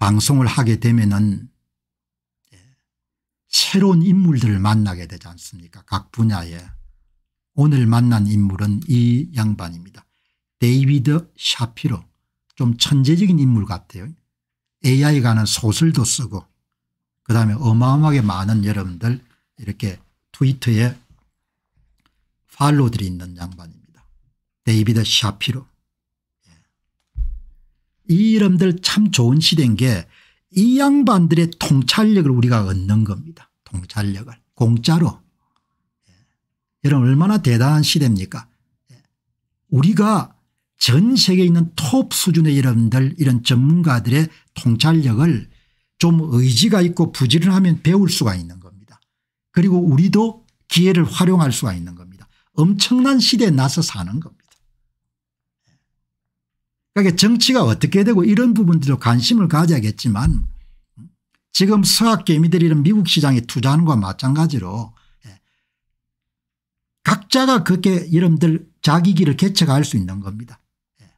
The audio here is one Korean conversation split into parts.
방송을 하게 되면은 새로운 인물들을 만나게 되지 않습니까 각 분야에 오늘 만난 인물은 이 양반입니다 데이비드 샤피로 좀 천재적인 인물 같아요 AI에 관 소설도 쓰고 그다음에 어마어마하게 많은 여러분들 이렇게 트위터에 팔로들이 있는 양반입니다 데이비드 샤피로 이 이름들 참 좋은 시대인 게 이 양반들의 통찰력을 우리가 얻는 겁니다. 통찰력을 공짜로. 예. 여러분 얼마나 대단한 시대입니까 예. 우리가 전 세계에 있는 톱 수준의 이름들 이런 전문가들의 통찰력을 좀 의지가 있고 부지런하면 배울 수가 있는 겁니다. 그리고 우리도 기회를 활용할 수가 있는 겁니다. 엄청난 시대에 나서 사는 겁니다. 그러니까 정치가 어떻게 되고 이런 부분들도 관심을 가져야겠지만 지금 서학 개미들이 이런 미국 시장에 투자하는 것과 마찬가지로 예, 각자가 그렇게 이름들 자기 길을 개척할 수 있는 겁니다. 예,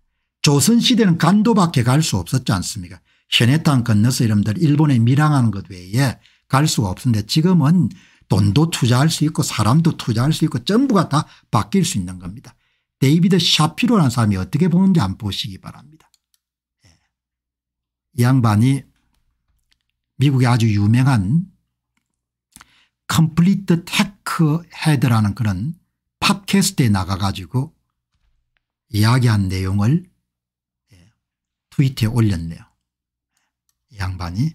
조선시대는 간도밖에 갈 수 없었지 않습니까 현해탕 건너서 이름들 일본에 밀항하는 것 외에 갈 수가 없는데 었 지금은 돈도 투자할 수 있고 사람도 투자할 수 있고 전부가 다 바뀔 수 있는 겁니다. 데이비드 샤피로라는 사람이 어떻게 보는지 안 보시기 바랍니다. 예. 이 양반이 미국의 아주 유명한 컴플리트 테크 헤드라는 그런 팟캐스트에 나가 가지고 이야기한 내용을 예. 트위터에 올렸네요. 이 양반이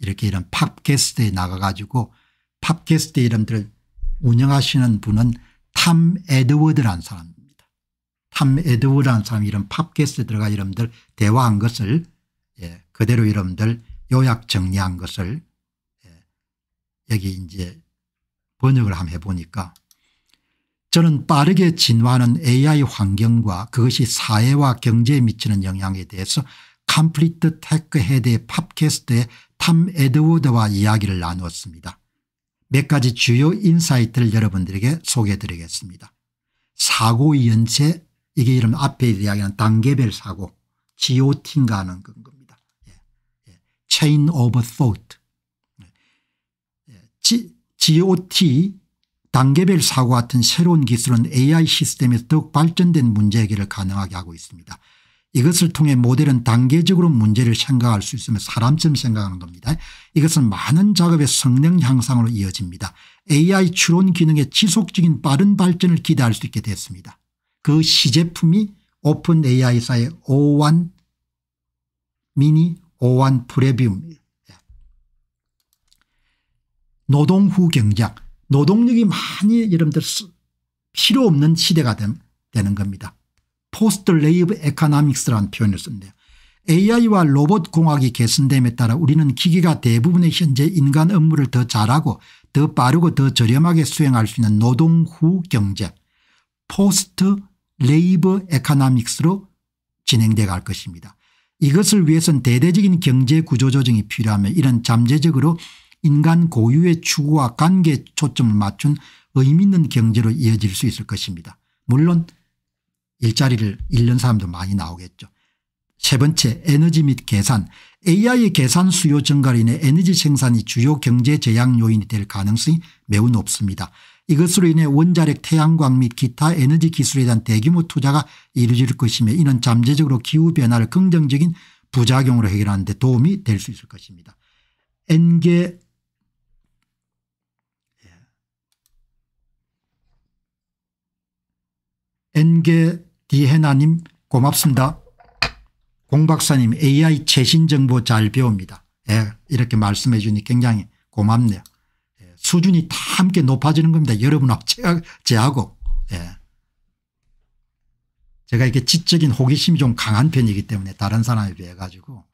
이렇게 이런 팟캐스트에 나가 가지고 팟캐스트 이름들을 운영하시는 분은 탐 에드워드라는 사람 탐 에드워드라는 사람이 이런 팟캐스트에 들어가 여러분들 대화한 것을 예, 그대로 여러분들 요약 정리한 것을 예, 여기 이제 번역을 한번 해보니까 저는 빠르게 진화하는 AI 환경과 그것이 사회와 경제에 미치는 영향에 대해서 컴플리트 테크 헤드의 팝캐스트에탐 에드워드와 이야기를 나누었습니다. 몇 가지 주요 인사이트를 여러분들에게 소개해 드리겠습니다. 사고 연체 이게 이름 앞에 이야기한 단계별 사고 g o t 가 하는 겁니다. 예, 예. Chain of Thought. GOT 예, 단계별 사고 같은 새로운 기술은 AI 시스템에서 더욱 발전된 문제 해결을 가능하게 하고 있습니다. 이것을 통해 모델은 단계적으로 문제를 생각할 수 있으며 사람처럼 생각하는 겁니다. 이것은 많은 작업의 성능 향상으로 이어집니다. AI 추론 기능의 지속적인 빠른 발전을 기대할 수 있게 됐습니다. 그 시제품이 오픈 AI사의 오1 미니 오1 프레비움입니다. 노동 후 경작 노동력이 많이 여러분들 필요 없는 시대가 된, 되는 겁니다. 포스트 레이브 에카나믹스라는 표현을 쓴대요 AI와 로봇 공학이 개선됨에 따라 우리는 기계가 대부분의 현재 인간 업무를 더 잘하고 더 빠르고 더 저렴하게 수행할 수 있는 노동 후 경제 포스트 레이버 에카나믹스로 진행돼 갈 것입니다. 이것을 위해선 대대적인 경제 구조 조정이 필요하며 이런 잠재적으로 인간 고유의 추구와 관계에 초점을 맞춘 의미 있는 경제로 이어질 수 있을 것입니다. 물론 일자리를 잃는 사람도 많이 나오겠죠. 세 번째 에너지 및 계산 AI의 계산 수요 증가로 인해 에너지 생산이 주요 경제 제약 요인이 될 가능성이 매우 높습니다. 이것으로 인해 원자력 태양광 및 기타 에너지 기술에 대한 대규모 투자가 이루어질 것이며 이는 잠재적으로 기후변화를 긍정적인 부작용으로 해결하는 데 도움이 될 수 있을 것입니다. 엔게 예. 엔게 디헤나님 고맙습니다. 공박사님 AI 최신 정보 잘 배웁니다. 예, 이렇게 말씀해 주니 굉장히 고맙네요. 수준이 다 함께 높아지는 겁니다. 여러분하고 제하고. 예. 제가 이렇게 지적인 호기심이 좀 강한 편이기 때문에 다른 사람에 비해 가지고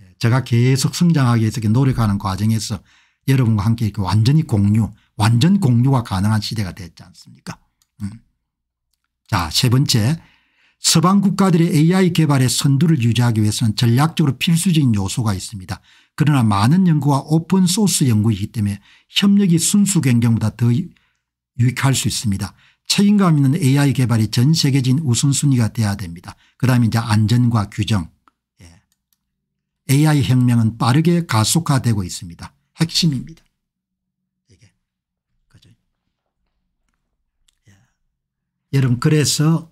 예, 제가 계속 성장하기 위해서 노력하는 과정에서 여러분과 함께 이렇게 완전히 공유 완전 공유가 가능한 시대가 됐지 않습니까 음. 자세 번째 서방 국가들의 AI 개발의 선두를 유지하기 위해서는 전략적으로 필수적인 요소가 있습니다. 그러나 많은 연구와 오픈소스 연구이기 때문에 협력이 순수 경쟁보다 더 유익할 수 있습니다. 책임감 있는 AI 개발이 전 세계적인 우선순위가 돼야 됩니다. 그 다음에 이제 안전과 규정. 예. AI 혁명은 빠르게 가속화되고 있습니다. 핵심입니다. 이게. 그죠. 예. 여러분 그래서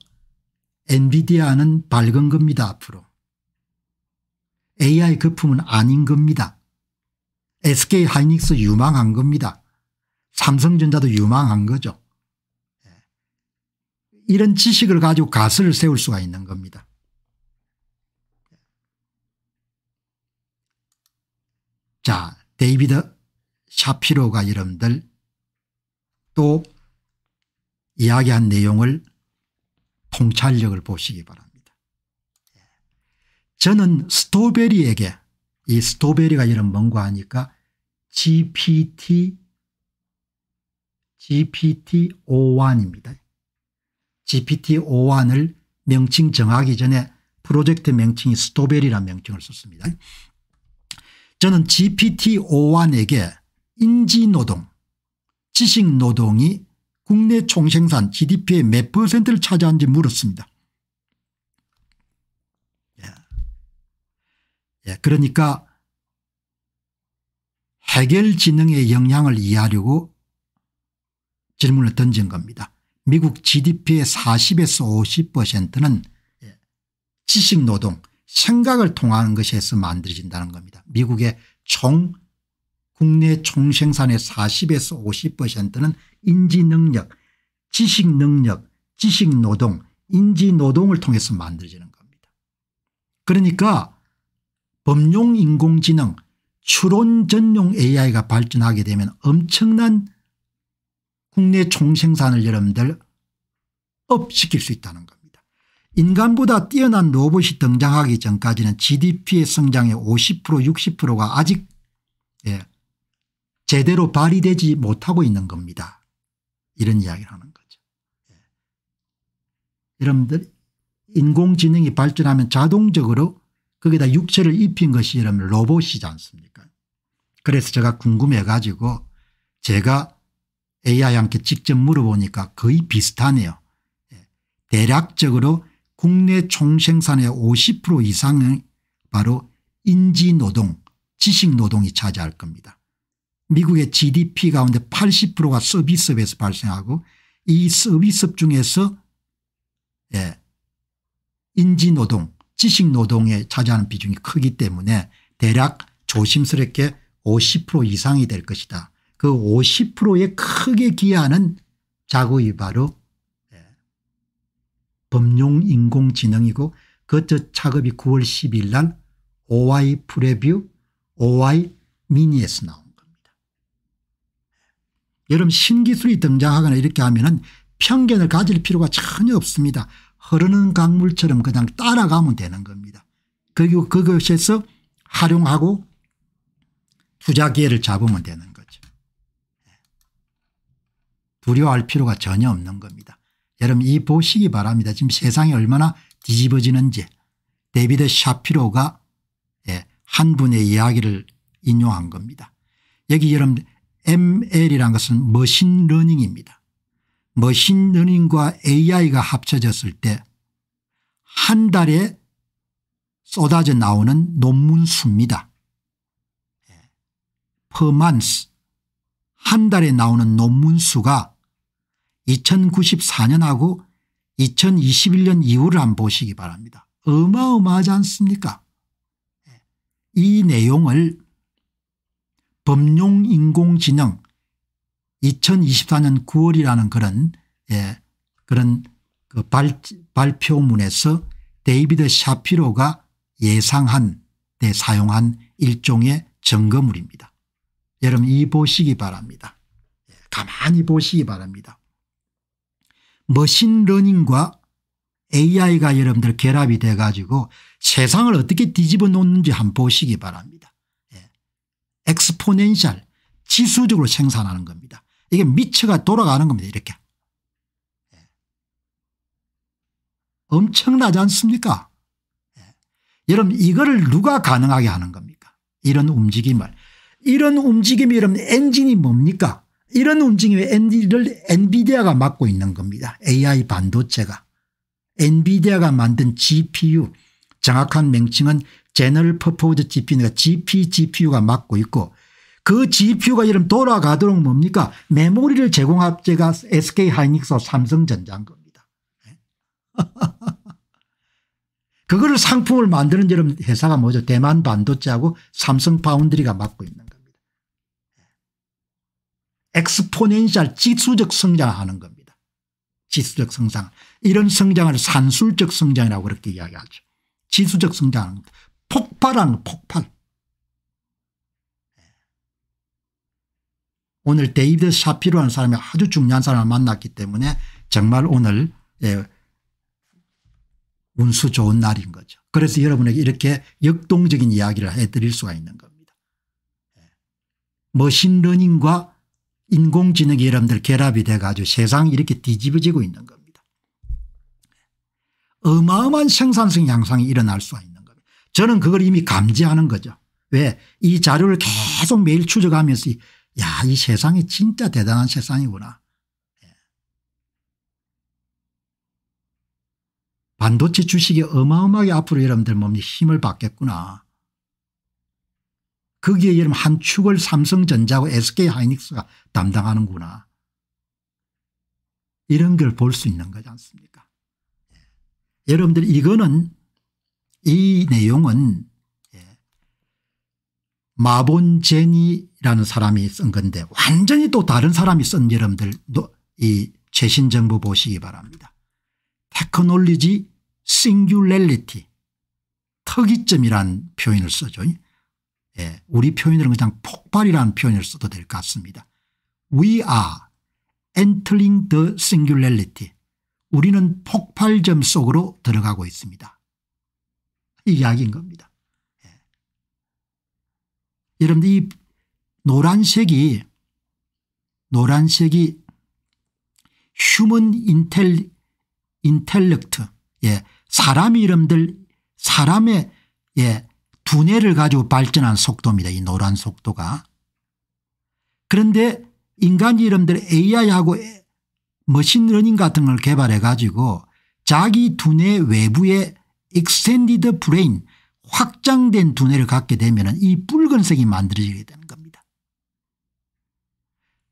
엔비디아는 밝은 겁니다 앞으로. AI 거품은 아닌 겁니다. SK 하이닉스 유망한 겁니다. 삼성전자도 유망한 거죠. 예. 이런 지식을 가지고 가설을 세울 수가 있는 겁니다. 자 데이비드 샤피로가 여러분들 또 이야기한 내용을 통찰력을 보시기 바랍니다. 저는 스토베리에게 이 스토베리가 이런 뭔가 하니까 GPT GPT-O1입니다. GPT-O1을 명칭 정하기 전에 프로젝트 명칭이 스토베리라는 명칭을 썼습니다. 저는 GPT-O1에게 인지노동, 지식노동이 국내 총생산 GDP의 몇 퍼센트를 차지하는지 물었습니다. 예, 그러니까 해결지능의 영향을 이해하려고 질문을 던진 겁니다. 미국 gdp의 40에서 50%는 예, 지식노동 생각을 통하는 것에서 만들어진다는 겁니다. 미국의 총 국내 총생산의 40에서 50%는 인지능력 지식능력 지식노동 인지노동을 통해서 만들어지는 겁니다. 그러니까 범용 인공지능 추론 전용 AI가 발전하게 되면 엄청난 국내 총생산을 여러분들 업시킬 수 있다는 겁니다. 인간보다 뛰어난 로봇이 등장하기 전까지는 GDP의 성장의 50% 60%가 아직 예, 제대로 발휘되지 못하고 있는 겁니다. 이런 이야기를 하는 거죠. 예. 여러분들 인공지능이 발전하면 자동적으로 거기다 육체를 입힌 것이 이러면 로봇이지 않습니까 그래서 제가 궁금해 가지고 제가 AI한테 직접 물어보니까 거의 비슷하네요. 예. 대략적으로 국내 총생산의 50% 이상은 바로 인지노동 지식노동이 차지할 겁니다. 미국의 gdp 가운데 80%가 서비스업에서 발생하고 이 서비스업 중에서 예, 인지노동 지식 노동에 차지하는 비중이 크기 때문에 대략 조심스럽게 50% 이상이 될 것이다. 그 50%에 크게 기여하는 자국이 바로 범용 예, 인공지능이고 그저 작업이 9월 10일 날 OI 프레뷰 OI 미니에서 나온 겁니다. 여러분 신기술이 등장하거나 이렇게 하면 은 편견을 가질 필요가 전혀 없습니다. 흐르는 강물처럼 그냥 따라가면 되는 겁니다. 그리고 그것에서 활용하고 투자 기회를 잡으면 되는 거죠. 예. 두려워할 필요가 전혀 없는 겁니다. 여러분 이 보시기 바랍니다. 지금 세상이 얼마나 뒤집어지는지 데비드 샤피로가 예, 한 분의 이야기를 인용한 겁니다. 여기 여러분 ML이라는 것은 머신러닝입니다. 머신러닝과 AI가 합쳐졌을 때 한 달에 쏟아져 나오는 논문 수입니다. 예. per month 한 달에 나오는 논문 수가 2094년하고 2021년 이후를 한번 보시기 바랍니다. 어마어마하지 않습니까 예. 이 내용을 범용 인공지능 2024년 9월이라는 그런 예, 그런 그 발, 발표문에서 데이비드 샤피로가 예상한 때 네, 사용한 일종의 점검물입니다. 여러분 이 보시기 바랍니다. 예, 가만히 보시기 바랍니다. 머신러닝과 AI가 여러분들 결합이 돼 가지고 세상을 어떻게 뒤집어 놓는지 한번 보시기 바랍니다. 예, 엑스포넨셜 지수적으로 생산하는 겁니다. 이게 미처가 돌아가는 겁니다. 이렇게. 예. 엄청나지 않습니까? 예. 여러분 이거를 누가 가능하게 하는 겁니까? 이런 움직임을. 이런 움직임이 여러분 엔진이 뭡니까? 이런 움직임의 엔진을 엔비디아가 맡고 있는 겁니다. AI 반도체가. 엔비디아가 만든 GPU 정확한 명칭은 제너럴 퍼포즈 GPU니까 GP, GPU가 맡고 있고 그 GPU가 이름 돌아가도록 뭡니까 메모리를 제공할 제가 SK 하이닉스와 삼성전자인 겁니다. 그거를 상품을 만드는 이런 회사가 뭐죠 대만 반도체하고 삼성 파운드리가 맡고 있는 겁니다. 엑스포넨셜 지수적 성장하는 겁니다. 지수적 성장 이런 성장을 산술적 성장이라고 그렇게 이야기하죠. 지수적 성장하는 폭발하는 폭발. 오늘 데이비드 샤피로라는 사람이 아주 중요한 사람을 만났기 때문에 정말 오늘 예, 운수 좋은 날인 거죠. 그래서 여러분에게 이렇게 역동적인 이야기를 해드릴 수가 있는 겁니다. 예. 머신러닝과 인공지능이 여러분들 결합이 돼가지고 세상이 이렇게 뒤집어지고 있는 겁니다. 예. 어마어마한 생산성 향상이 일어날 수가 있는 겁니다. 저는 그걸 이미 감지하는 거죠. 왜? 이 자료를 계속 매일 추적하면서 야, 이 세상이 진짜 대단한 세상이구나. 예. 반도체 주식이 어마어마하게 앞으로 여러분들 몸이 힘을 받겠구나. 거기에 여러분 한 축을 삼성전자와 SK하이닉스가 담당하는구나. 이런 걸 볼 수 있는 거지 않습니까? 예. 여러분들 이거는 이 내용은 마본 제니라는 사람이 쓴 건데 완전히 또 다른 사람이 쓴 여러분들 이 최신 정보 보시기 바랍니다. 테크놀리지 싱귤렐리티 특이점이란 표현을 쓰죠. 예, 우리 표현으로 그냥 폭발이라는 표현을 써도 될 것 같습니다. We are entering the singularity. 우리는 폭발점 속으로 들어가고 있습니다. 이 이야기인 겁니다. 여러분들 이 노란색이 노란색이 휴먼 인텔 인텔렉트 예 사람 이름들 사람의 예 두뇌를 가지고 발전한 속도입니다. 이 노란 속도가 그런데 인간 이름들 AI하고 머신러닝 같은 걸 개발해 가지고 자기 두뇌 외부에 익스텐디드 브레인 확장된 두뇌를 갖게 되면 이 붉은색이 만들어지게 되는 겁니다.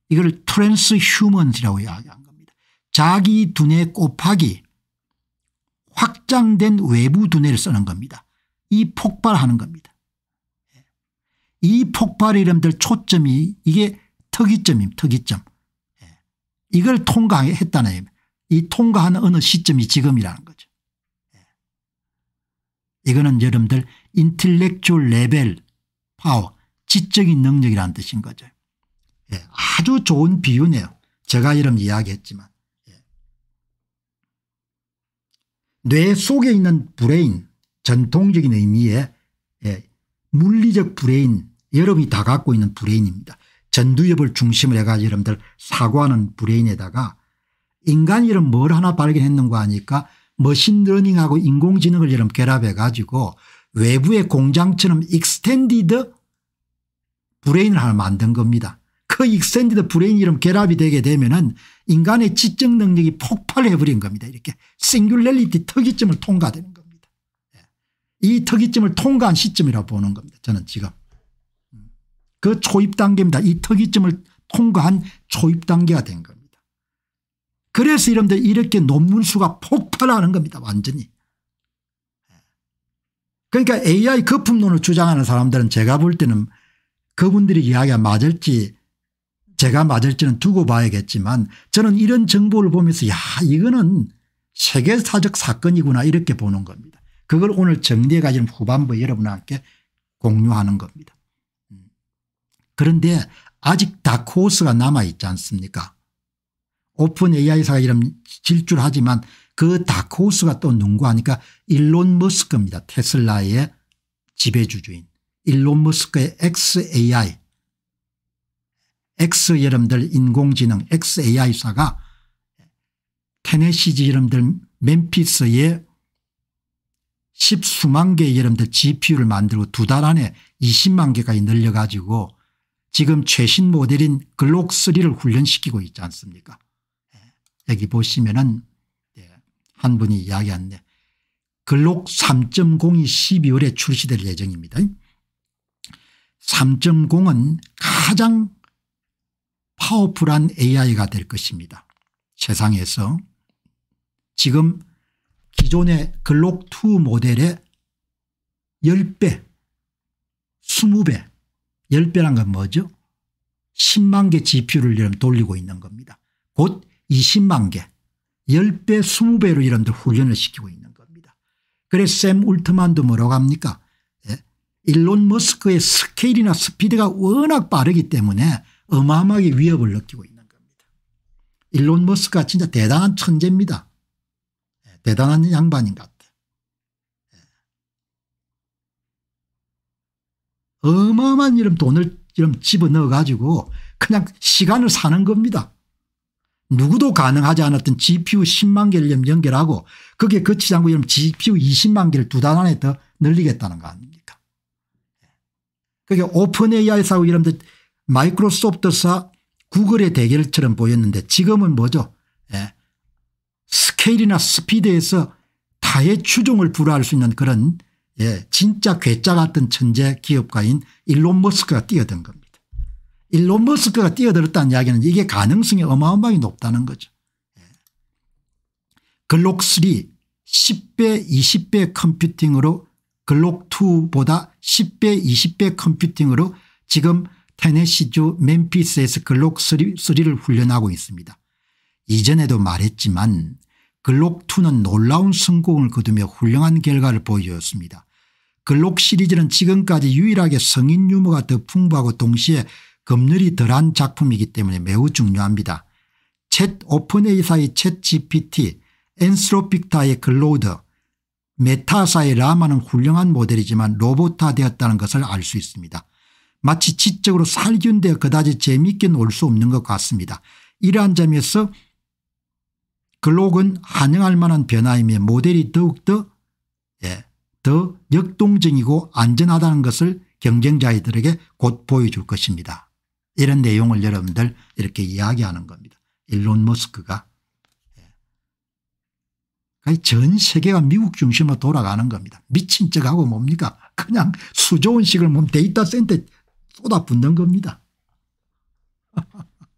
이걸 트랜스 휴먼이라고 이야기한 겁니다. 자기 두뇌 곱하기 확장된 외부 두뇌를 쓰는 겁니다. 이 폭발하는 겁니다. 예. 이 폭발의 이름들 초점이 이게 특이점입니다. 특이점. 예. 이걸 통과했다는 이 통과하는 어느 시점이 지금이라는 이거는 여러분들 인텔렉츄얼 레벨 파워 지적인 능력이라는 뜻인 거죠. 예, 아주 좋은 비유네요. 제가 여러분 이야기했지만 예. 뇌 속에 있는 브레인 전통적인 의미의 예, 물리적 브레인 여러분이 다 갖고 있는 브레인입니다. 전두엽을 중심으로 해가지고 여러분들 사고하는 브레인에다가 인간이 이런 뭘 하나 발견했는가 하니까 머신러닝하고 인공지능을 이런 결합해 가지고 외부의 공장처럼 익스텐디드 브레인을 하나 만든 겁니다. 그 익스텐디드 브레인 이름 결합이 되게 되면은 인간의 지적 능력이 폭발해 버린 겁니다. 이렇게 싱귤렐리티 특이점을 통과되는 겁니다. 예. 이 특이점을 통과한 시점이라고 보는 겁니다. 저는 지금. 음. 그 초입 단계입니다. 이 특이점을 통과한 초입 단계가 된 겁니다. 그래서 이러분 이렇게 논문 수가 폭발하는 겁니다. 완전히. 그러니까 AI 거품론을 주장하는 사람들은 제가 볼 때는 그분들이 이야기가 맞을지 제가 맞을지는 두고 봐야겠지만 저는 이런 정보를 보면서 야 이거는 세계사적 사건이구나 이렇게 보는 겁니다. 그걸 오늘 정리해 가지고 후반부에 여러분한테 공유하는 겁니다. 음. 그런데 아직 다크호스가 남아있지 않습니까 오픈 AI 사이라 질주하지만 그 다크호스가 또농구하니까 일론 머스크입니다. 테슬라의 지배주주인 일론 머스크의 XAI X 여러분들 인공지능 XAI사가 테네시지 여러분들 멤피스의 10수만 개의 여러분들 GPU를 만들고 두 달 안에 20만 개까지 늘려가지고 지금 최신 모델인 글록3를 훈련시키고 있지 않습니까 여기 보시면은 예, 한 분이 이야기한데 글록 3.0이 12월에 출시될 예정입니다. 3.0은 가장 파워풀한 AI가 될 것입니다. 세상에서 지금 기존의 글록2 모델의 10배 20배 10배란 건 뭐죠 10만 개 GPU를 돌리고 있는 겁니다. 곧 20만 개 10배 20배로 이런들 훈련을 시키고 있는 겁니다. 그래서 샘 울트만도 뭐라고 합니까 예? 일론 머스크의 스케일이나 스피드가 워낙 빠르기 때문에 어마어마하게 위협을 느끼고 있는 겁니다. 일론 머스크가 진짜 대단한 천재입니다. 예, 대단한 양반인 것 같아요. 예. 어마어마한 이런 돈을 이런 집어넣어 가지고 그냥 시간을 사는 겁니다. 누구도 가능하지 않았던 GPU 10만 개를 연결하고 그게 거치지 않고 GPU 20만 개를 두달 안에 더 늘리겠다는 거 아닙니까 그게 오픈 AI사고 이러면 마이크로소프트사 구글의 대결처럼 보였는데 지금은 뭐죠 예. 스케일이나 스피드에서 타의 추종을 불허할 수 있는 그런 예, 진짜 괴짜 같은 천재 기업가인 일론 머스크가 뛰어든 겁니다. 일론 머스크가 뛰어들었다는 이야기는 이게 가능성이 어마어마하게 높다는 거죠. 예. 글록3 10배 20배 컴퓨팅으로 글록2보다 10배 20배 컴퓨팅으로 지금 테네시주 멤피스에서 글록3를 훈련하고 있습니다. 이전에도 말했지만 글록2는 놀라운 성공을 거두며 훌륭한 결과를 보여줬습니다 글록 시리즈는 지금까지 유일하게 성인 유머가 더 풍부하고 동시에 검열이 덜한 작품이기 때문에 매우 중요합니다. 챗오픈에이사의챗 GPT, 엔스로픽타의 글로우드, 메타사의 라마는 훌륭한 모델이지만 로봇화되었다는 것을 알 수 있습니다. 마치 지적으로 살균되어 그다지 재미있게 놀 수 없는 것 같습니다. 이러한 점에서 글록은 환영할 만한 변화이며 모델이 더욱더 예, 더 역동적이고 안전하다는 것을 경쟁자들에게 곧 보여줄 것입니다. 이런 내용을 여러분들 이렇게 이야기하는 겁니다. 일론 머스크가. 예. 전 세계가 미국 중심으로 돌아가는 겁니다. 미친 척하고 뭡니까 그냥 수조원씩을 몸 데이터 센터 쏟아붓는 겁니다.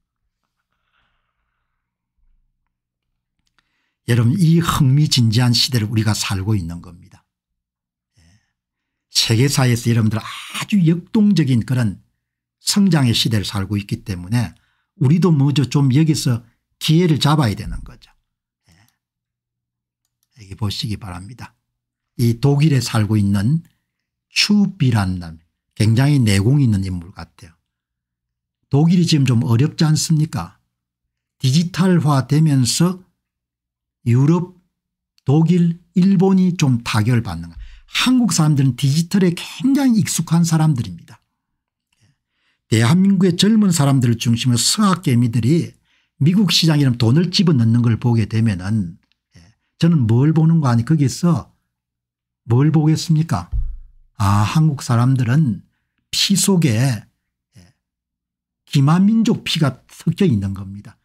여러분 이 흥미진진한 시대를 우리가 살고 있는 겁니다. 예. 세계사에서 여러분들 아주 역동적인 그런 성장의 시대를 살고 있기 때문에 우리도 먼저 좀 여기서 기회를 잡아야 되는 거죠. 예. 여기 보시기 바랍니다. 이 독일에 살고 있는 추비란 남 굉장히 내공이 있는 인물 같아요. 독일이 지금 좀 어렵지 않습니까 디지털화되면서 유럽 독일 일본이 좀 타격을 받는 거 한국 사람들은 디지털에 굉장히 익숙한 사람들입니다. 대한민국의 젊은 사람들을 중심으로 성악개미들이 미국 시장이라 돈을 집어넣는 걸 보게 되면 은 예, 저는 뭘 보는 거 아니 거기서 뭘 보겠습니까 아 한국 사람들은 피 속에 예, 기만민족 피가 섞여 있는 겁니다.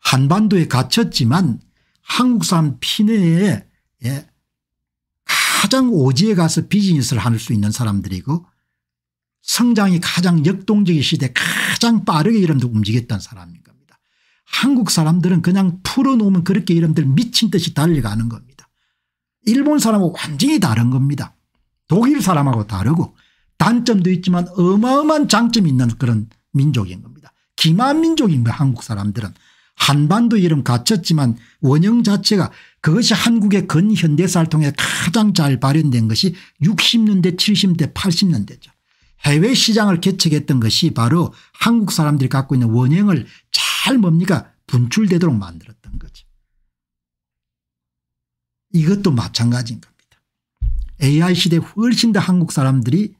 한반도에 갇혔지만 한국 산 피내에 예, 가장 오지에 가서 비즈니스를 할 수 있는 사람들이고 성장이 가장 역동적인 시대 가장 빠르게 이름도 움직였던 사람인 겁니다. 한국 사람들은 그냥 풀어놓으면 그렇게 이름들 미친 듯이 달려가는 겁니다. 일본 사람하고 완전히 다른 겁니다. 독일 사람하고 다르고 단점도 있지만 어마어마한 장점이 있는 그런 민족인 겁니다. 기만민족인 거예요 한국 사람들은. 한반도 이름 갖췄지만 원형 자체가 그것이 한국의 근현대사를 통해 가장 잘 발현된 것이 60년대 70년대 80년대죠. 해외 시장을 개척했던 것이 바로 한국 사람들이 갖고 있는 원형을 잘 뭡니까 분출되도록 만들었던 거죠. 이것도 마찬가지인 겁니다. AI 시대 훨씬 더 한국 사람들이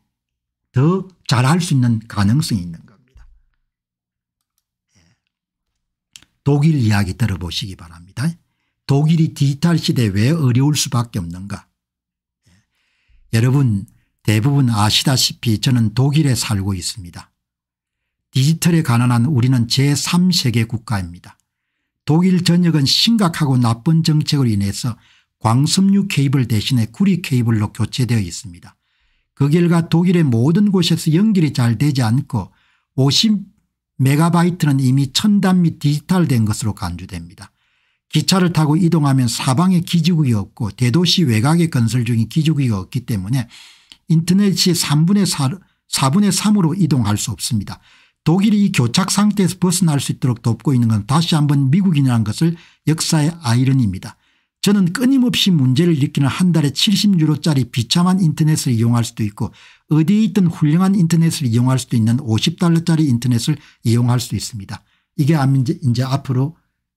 더 잘할 수 있는 가능성이 있는 겁니다. 예. 독일 이야기 들어보시기 바랍니다. 독일이 디지털 시대 왜 어려울 수밖에 없는가. 예. 여러분 대부분 아시다시피 저는 독일에 살고 있습니다. 디지털에 가난한 우리는 제3세계 국가입니다. 독일 전역은 심각하고 나쁜 정책으로 인해서 광섬유 케이블 대신에 구리 케이블로 교체되어 있습니다. 그 결과 독일의 모든 곳에서 연결이 잘 되지 않고 50메가바이트는 이미 첨단 및 디지털된 것으로 간주됩니다. 기차를 타고 이동하면 사방에 기지국이 없고 대도시 외곽에 건설 중인 기지국이 없기 때문에 인터넷이 3분의 4, 4분의 3으로 이동할 수 없습니다. 독일이 이 교착 상태에서 벗어날 수 있도록 돕고 있는 건 다시 한번 미국이라는 것을 역사의 아이러니입니다. 저는 끊임없이 문제를 일으키는 한 달에 70유로짜리 비참한 인터넷을 이용할 수도 있고 어디에 있든 훌륭한 인터넷을 이용할 수도 있는 50달러짜리 인터넷을 이용할 수도 있습니다. 이게 이제, 이제 앞으로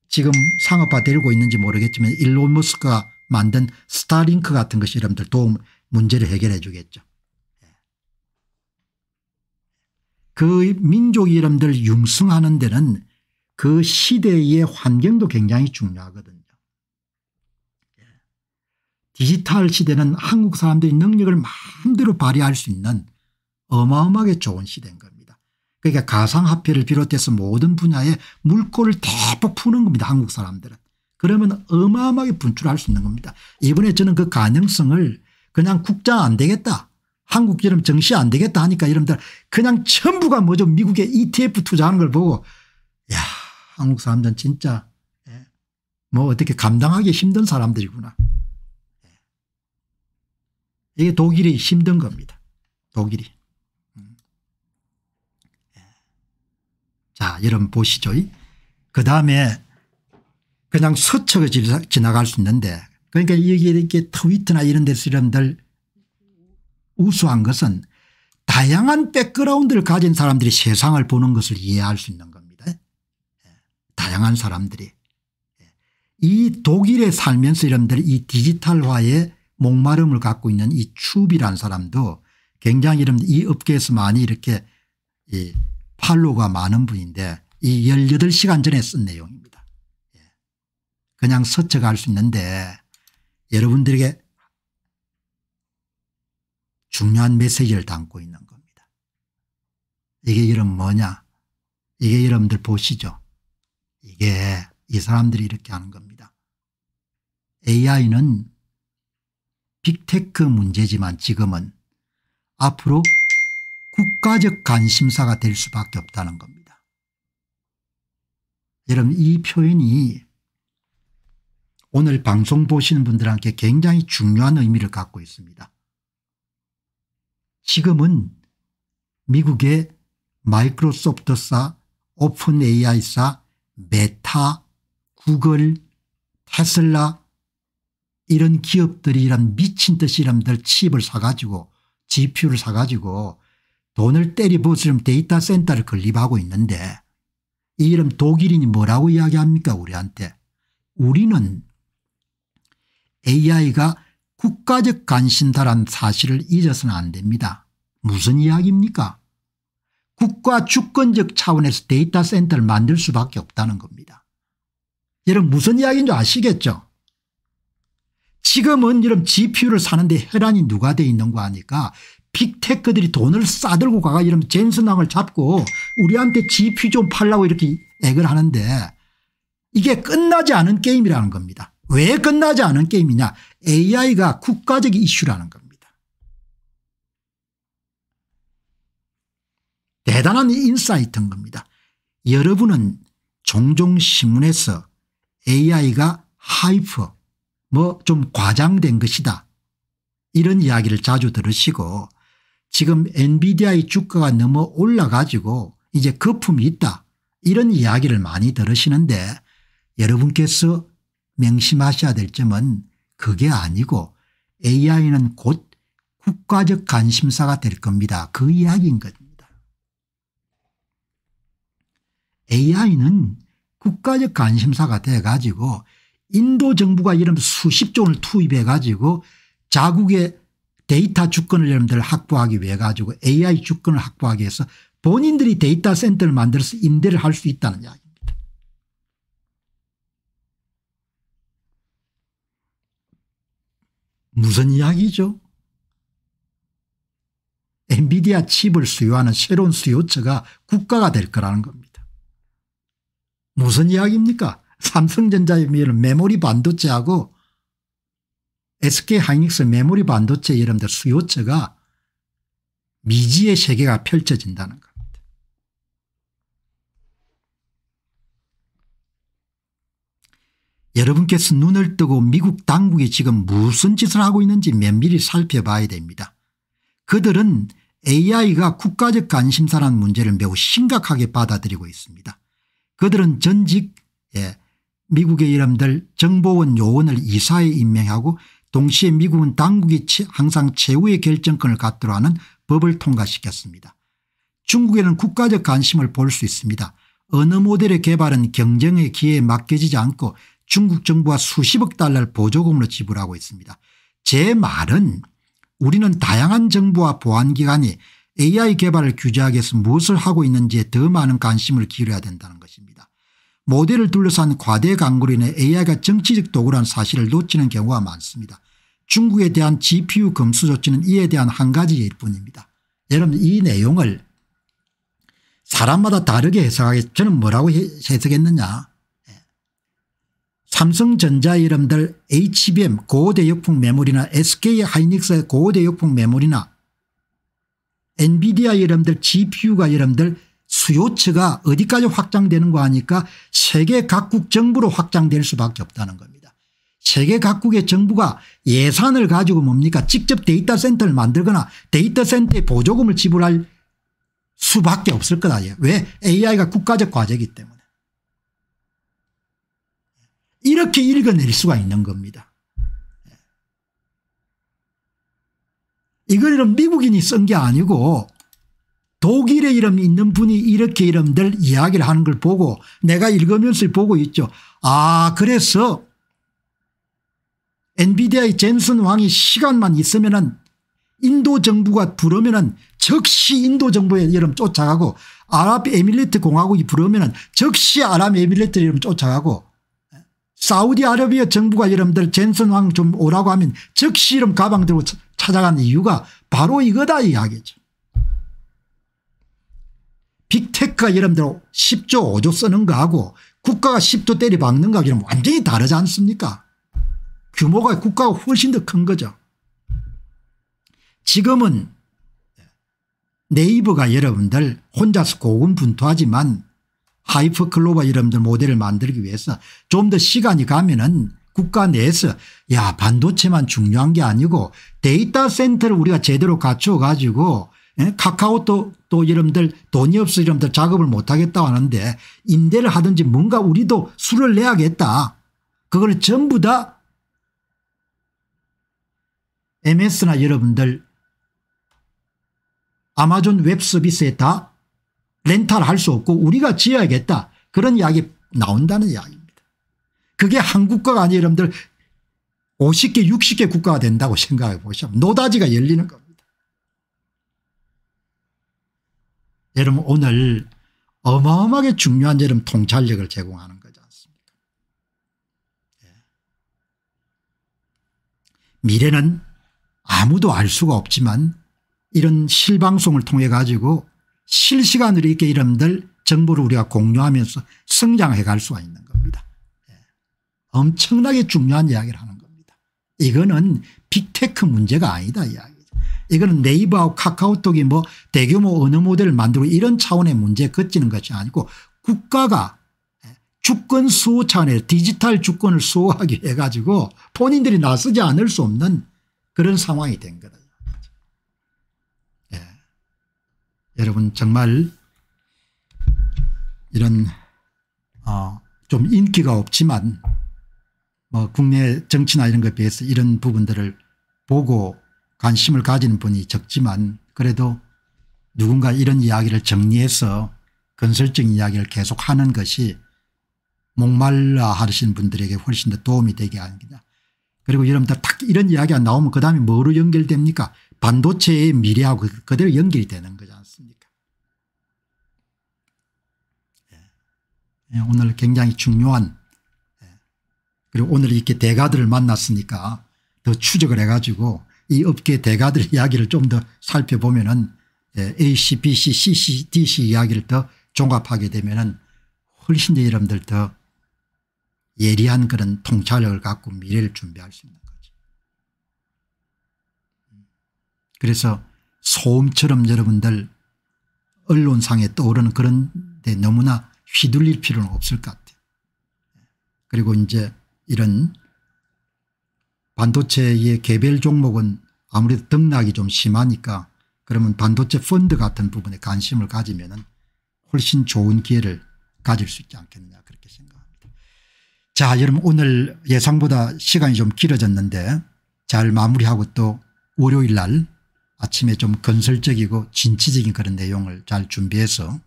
지금 상업화되고 있는지 모르겠지만 일론 머스크가 만든 스타링크 같은 것이 여러분들 도움 문제를 해결해 주겠죠. 예. 그 민족 이름들 융성하는 데는 그 시대의 환경도 굉장히 중요하거든요. 예. 디지털 시대는 한국 사람들이 능력을 마음대로 발휘할 수 있는 어마어마하게 좋은 시대인 겁니다. 그러니까 가상화폐를 비롯해서 모든 분야에 물꼬를 대폭 푸는 겁니다. 한국 사람들은. 그러면 어마어마하게 분출할 수 있는 겁니다. 이번에 저는 그 가능성을 그냥 국장 안 되겠다. 한국 기름 정시 안 되겠다 하니까 여러분들 그냥 전부가 뭐죠 미국에 ETF 투자하는 걸 보고 야 한국 사람들은 진짜 예, 뭐 어떻게 감당하기 힘든 사람들이구나. 예. 이게 독일이 힘든 겁니다. 독일이. 음. 예. 자 여러분 보시죠. 그 다음에 그냥 서측을 지나갈 수 있는데 그러니까 여기에 이렇게 트위터나 이런 데서 이런들 우수한 것은 다양한 백그라운드를 가진 사람들이 세상을 보는 것을 이해할 수 있는 겁니다. 예. 다양한 사람들이. 예. 이 독일에 살면서 이런들 이 디지털화의 목마름을 갖고 있는 이 춥이란 사람도 굉장히 이런 이 업계에서 많이 이렇게 이 팔로가 많은 분인데 이 18시간 전에 쓴 내용입니다. 예. 그냥 서쳐갈 수 있는데 여러분들에게 중요한 메시지를 담고 있는 겁니다. 이게 여러 뭐냐 이게 여러분들 보시죠. 이게 이 사람들이 이렇게 하는 겁니다. AI는 빅테크 문제지만 지금은 앞으로 국가적 관심사가 될 수밖에 없다는 겁니다. 여러분 이 표현이 오늘 방송 보시는 분들한테 굉장히 중요한 의미를 갖고 있습니다. 지금은 미국의 마이크로소프트사 오픈 AI사 메타 구글 테슬라 이런 기업들이 이런 미친듯이 이람들 칩을 사가지고 GPU를 사가지고 돈을 때리부수면 데이터 센터를 건립하고 있는데 이름 독일인이 뭐라고 이야기합니까 우리한테 우리는 AI가 국가적 관심사란 사실을 잊어서는 안 됩니다. 무슨 이야기입니까? 국가 주권적 차원에서 데이터 센터를 만들 수밖에 없다는 겁니다. 여러분 무슨 이야기인 줄 아시겠죠? 지금은 여러분 GPU를 사는데 혈안이 누가 돼 있는 거 아니까 빅테크들이 돈을 싸들고 가가 여러분 젠슨왕을 잡고 우리한테 GPU 좀 팔라고 이렇게 액을 하는데 이게 끝나지 않은 게임이라는 겁니다. 왜 끝나지 않은 게임이냐 AI가 국가적 이슈라는 겁니다. 대단한 인사이트인 겁니다. 여러분은 종종 신문에서 AI가 하이퍼뭐 좀 과장된 것이다 이런 이야기를 자주 들으시고 지금 엔비디아의 주가가 너무 올라가지고 이제 거품이 있다 이런 이야기를 많이 들으시는데 여러분께서 명심하셔야 될 점은 그게 아니고 AI는 곧 국가적 관심사가 될 겁니다. 그 이야기인 겁니다. AI는 국가적 관심사가 돼가지고 인도 정부가 이런 수십 조원을 투입해가지고 자국의 데이터 주권을 여러분들 확보하기 위해 가지고 AI 주권을 확보하기 위해서 본인들이 데이터 센터를 만들어서 임대를 할 수 있다는 이야기. 무슨 이야기죠? 엔비디아 칩을 수요하는 새로운 수요처가 국가가 될 거라는 겁니다. 무슨 이야기입니까? 삼성전자의 메모리 반도체하고 SK하이닉스 메모리 반도체 여러분 수요처가 미지의 세계가 펼쳐진다는 것. 여러분께서 눈을 뜨고 미국 당국이 지금 무슨 짓을 하고 있는지 면밀히 살펴봐야 됩니다. 그들은 AI가 국가적 관심사라는 문제를 매우 심각하게 받아들이고 있습니다. 그들은 전직 예, 미국의 이름들 정보원 요원을 이사에 임명하고 동시에 미국은 당국이 항상 최후의 결정권을 갖도록 하는 법을 통과시켰습니다. 중국에는 국가적 관심을 볼 수 있습니다. 어느 모델의 개발은 경쟁의 기회에 맡겨지지 않고 중국 정부가 수십억 달러를 보조금으로 지불하고 있습니다. 제 말은 우리는 다양한 정부와 보안기관이 AI 개발을 규제하기 위해서 무엇을 하고 있는지에 더 많은 관심을 기울여야 된다는 것입니다. 모델을 둘러싼 과대 광고로 인해 AI가 정치적 도구라는 사실을 놓치는 경우가 많습니다. 중국에 대한 GPU 검수 조치는 이에 대한 한 가지일 뿐입니다. 여러분 이 내용을 사람마다 다르게 해석하겠 저는 뭐라고 해석했느냐 삼성전자 이름들 HBM 고대역풍 메모리나 SK하이닉스의 고대역풍 메모리나 엔비디아 이름들 GPU가 이름들 수요처가 어디까지 확장되는 거 하니까 세계 각국 정부로 확장될 수밖에 없다는 겁니다. 세계 각국의 정부가 예산을 가지고 뭡니까 직접 데이터 센터를 만들거나 데이터 센터에 보조금을 지불할 수밖에 없을 거다. 왜? AI가 국가적 과제이기 때문에. 이렇게 읽어낼 수가 있는 겁니다. 이거는 미국인이 쓴 게 아니고 독일에 이름 있는 분이 이렇게 이름 늘 이야기를 하는 걸 보고 내가 읽으면서 보고 있죠. 아 그래서 엔비디아의 젠슨 왕이 시간만 있으면 은 인도 정부가 부르면 은 즉시 인도 정부의 이름 쫓아가고 아랍에밀리트 공화국이 부르면 은 즉시 아랍에밀리트 이름 쫓아가고 사우디아라비아 정부가 여러분들 젠슨 왕좀 오라고 하면 즉시름 가방 들고 찾아간 이유가 바로 이거다 이야기죠. 빅테크가 여러분들 10조 5조 쓰는 거하고 국가가 10조 때리 박는 거하고는 완전히 다르지 않습니까 규모가 국가가 훨씬 더 큰 거죠. 지금은 네이버가 여러분들 혼자서 고군분투하지만 하이퍼 클로바 이름들 모델을 만들기 위해서 좀 더 시간이 가면은 국가 내에서 야 반도체만 중요한 게 아니고 데이터 센터를 우리가 제대로 갖춰 가지고 예, 카카오톡 또 이름들 돈이 없어 이름들 작업을 못하겠다 하는데 임대를 하든지 뭔가 우리도 수를 내야겠다. 그걸 전부 다 MS나 여러분들 아마존 웹 서비스에 다 렌탈할 수 없고 우리가 지어야겠다 그런 이야기 나온다는 이야기입니다. 그게 한국과가 아니 여러분들 50개 60개 국가가 된다고 생각해 보시면 노다지가 열리는 겁니다. 여러분 오늘 어마어마하게 중요한 여름 통찰력을 제공하는 거지 않습니까 예. 미래는 아무도 알 수가 없지만 이런 실방송을 통해 가지고 실시간으로 이렇게 이름들 정보를 우리가 공유하면서 성장해 갈 수가 있는 겁니다. 예. 엄청나게 중요한 이야기를 하는 겁니다. 이거는 빅테크 문제가 아니다 이야기죠. 이거는 네이버하고 카카오톡이 뭐 대규모 언어 모델을 만들고 이런 차원의 문제에 그치는 것이 아니고 국가가 예, 주권 수호 차원에 디지털 주권을 수호하기 해가지고 본인들이 나서지 않을 수 없는 그런 상황이 된 거다. 여러분 정말 이런 어좀 인기가 없지만 뭐 국내 정치나 이런 것에 비해서 이런 부분들을 보고 관심을 가지는 분이 적지만 그래도 누군가 이런 이야기를 정리해서 건설적인 이야기를 계속 하는 것이 목말라 하시는 분들에게 훨씬 더 도움이 되게 합니다. 그리고 여러분들 딱 이런 이야기가 나오면 그 다음에 뭐로 연결됩니까 반도체의 미래하고 그대로 연결이 되는 거예요. 예, 오늘 굉장히 중요한 예, 그리고 오늘 이렇게 대가들을 만났으니까 더 추적을 해가지고 이 업계 대가들 이야기를 좀 더 살펴보면 은 예, AC, BC, CC, DC 이야기를 더 종합하게 되면 은 훨씬 더 여러분들 더 예리한 그런 통찰력을 갖고 미래를 준비할 수 있는 거죠. 음. 그래서 소음처럼 여러분들 언론상에 떠오르는 그런 데 너무나 휘둘릴 필요는 없을 것 같아요. 그리고 이제 이런 반도체의 개별 종목은 아무래도 등락이 좀 심하니까 그러면 반도체 펀드 같은 부분에 관심을 가지면 훨씬 좋은 기회를 가질 수 있지 않겠느냐 그렇게 생각합니다. 자 여러분 오늘 예상보다 시간이 좀 길어졌는데 잘 마무리하고 또 월요일 날 아침에 좀 건설적이고 진취적인 그런 내용을 잘 준비해서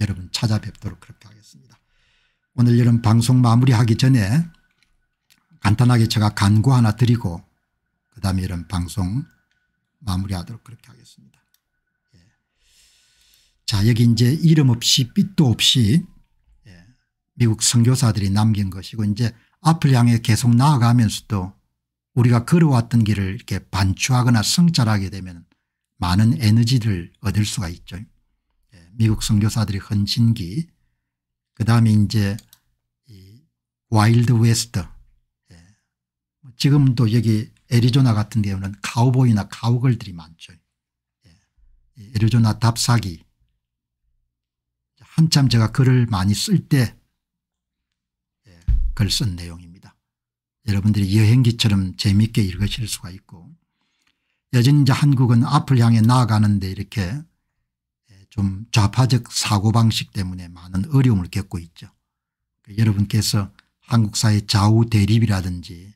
여러분 찾아뵙도록 그렇게 하겠습니다. 오늘 여러분 방송 마무리하기 전에 간단하게 제가 간구 하나 드리고 그 다음에 이런 방송 마무리하도록 그렇게 하겠습니다. 예. 자 여기 이제 이름 없이 빛도 없이 예. 미국 선교사들이 남긴 것이고 이제 앞을 향해 계속 나아가면서도 우리가 걸어왔던 길을 이렇게 반추하거나 성찰하게 되면 많은 에너지를 얻을 수가 있죠. 미국 선교사들이 헌신기 그다음에 이제 와일드 웨스트 예. 뭐 지금도 여기 애리조나 같은 데우는 카우보이나 카우걸들이 많죠. 예. 애리조나 답사기 한참 제가 글을 많이 쓸 때글쓴 예, 내용입니다. 여러분들이 여행기처럼 재미있게 읽으실 수가 있고 여전히 이제 한국은 앞을 향해 나아가는데 이렇게 좀 좌파적 사고방식 때문에 많은 어려움을 겪고 있죠. 그러니까 여러분께서 한국 사회 좌우 대립이라든지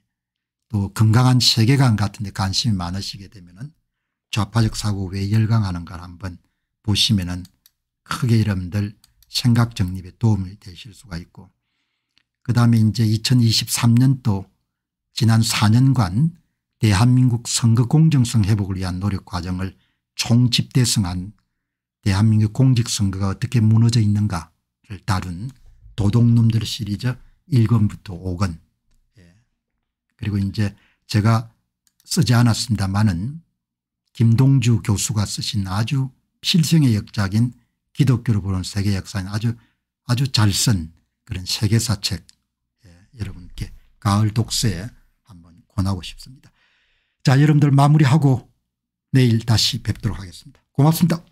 또 건강한 세계관 같은 데 관심이 많으시게 되면 은 좌파적 사고 왜 열광하는가를 한번 보시면 은 크게 여러분들 생각 정립에 도움이 되실 수가 있고 그다음에 이제 2023년도 지난 4년간 대한민국 선거 공정성 회복을 위한 노력 과정을 총집대성한 대한민국 공직선거가 어떻게 무너져 있는가를 다룬 도둑놈들 시리즈 1권부터 5권 예. 그리고 이제 제가 쓰지 않았습니다마는 김동주 교수가 쓰신 아주 실생의 역작인 기독교로 보는 세계 역사인 아주 아주 잘 쓴 그런 세계사 책 예. 여러분께 가을 독서에 한번 권하고 싶습니다. 자 여러분들 마무리하고 내일 다시 뵙도록 하겠습니다. 고맙습니다.